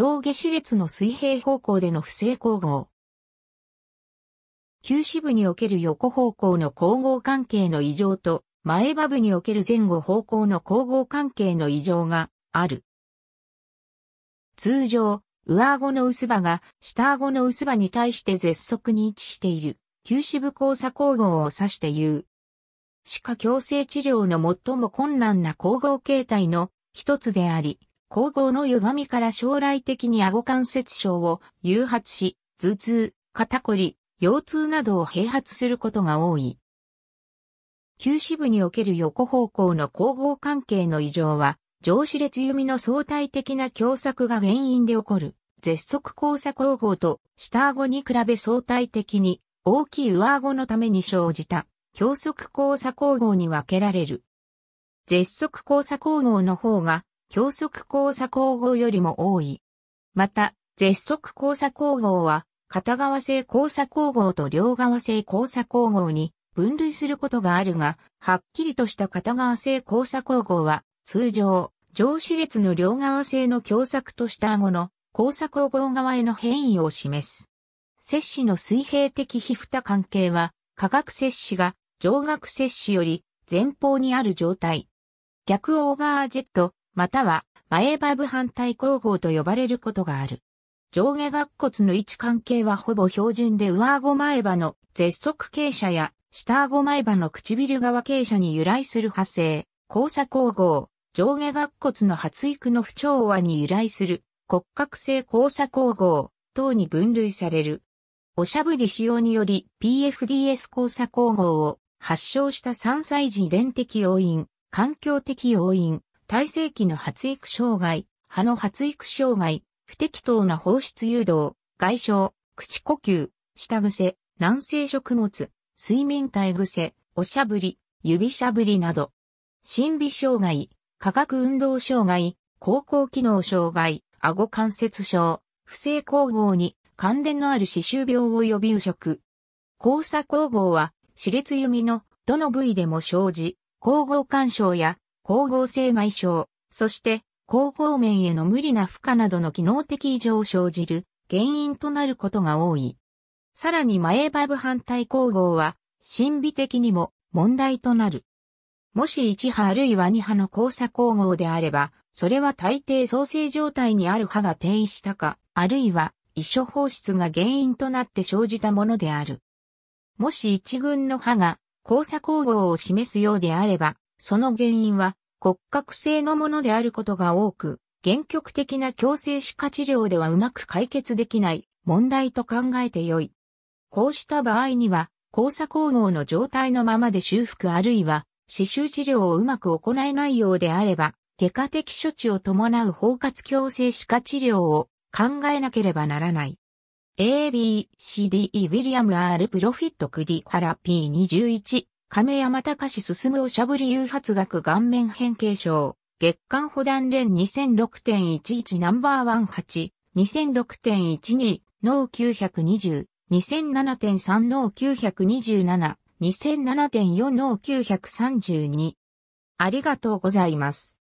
上下歯列の水平方向での不正光合。旧支部における横方向の光合関係の異常と、前場部における前後方向の光合関係の異常がある。通常、上顎の薄刃が下顎の薄刃に対して絶足に位置している、旧止部交差光合を指して言う。歯科矯正治療の最も困難な光合形態の一つであり、後方の歪みから将来的に顎関節症を誘発し、頭痛、肩こり、腰痛などを併発することが多い。旧支部における横方向の交互関係の異常は、上司列弓の相対的な狭窄が原因で起こる、絶足交差交互と下顎に比べ相対的に大きい上顎のために生じた、強足交差交互に分けられる。絶足交差交互の方が教則交差交合よりも多い。また、絶速交差交合は、片側性交差交合と両側性交差交合に分類することがあるが、はっきりとした片側性交差交合は、通常、上肢列の両側性の狭窄とした顎の交差交合側への変異を示す。摂氏の水平的皮膚多関係は、化学摂氏が上学摂氏より前方にある状態。逆オーバージェット、または前バブ反対交合と呼ばれることがある。上下顎骨の位置関係はほぼ標準で上顎前歯の絶足傾斜や下顎前歯の唇側傾斜に由来する派生、交差交合、上下顎骨の発育の不調和に由来する骨格性交差交合等に分類される。おしゃぶり使用により PFDS 交差交合を発症した3歳児遺伝的要因、環境的要因、体制期の発育障害、歯の発育障害、不適当な放出誘導、外傷、口呼吸、下癖、軟性食物、睡眠体癖、おしゃぶり、指しゃぶりなど、心理障害、化学運動障害、高校機能障害、顎関節症、不正光合に関連のある歯周病を予備移植。交差光合は、歯列弓のどの部位でも生じ、光合干渉や光合成外傷、そして広方面への無理な負荷などの機能的異常を生じる原因となることが多い。さらに前バブ反対光合は、心理的にも問題となる。もし1波あるいは2波の交差光合であれば、それは大抵創生状態にある歯が転移したか、あるいは異緒放出が原因となって生じたものである。もし一群の歯が交差光合を示すようであれば、その原因は骨格性のものであることが多く、原曲的な強制歯科治療ではうまく解決できない問題と考えてよい。こうした場合には、交差工合の状態のままで修復あるいは、刺繍治療をうまく行えないようであれば、外科的処置を伴う包括強制歯科治療を考えなければならない。A, B, C, D, E ウィリアム R プロフィットクリハラ P21 亀山隆進おしゃぶり誘発学顔面変形症、月間保断連2006.11ナンバー18、2006.12、脳920、2007.3脳927、2007.4脳932。ありがとうございます。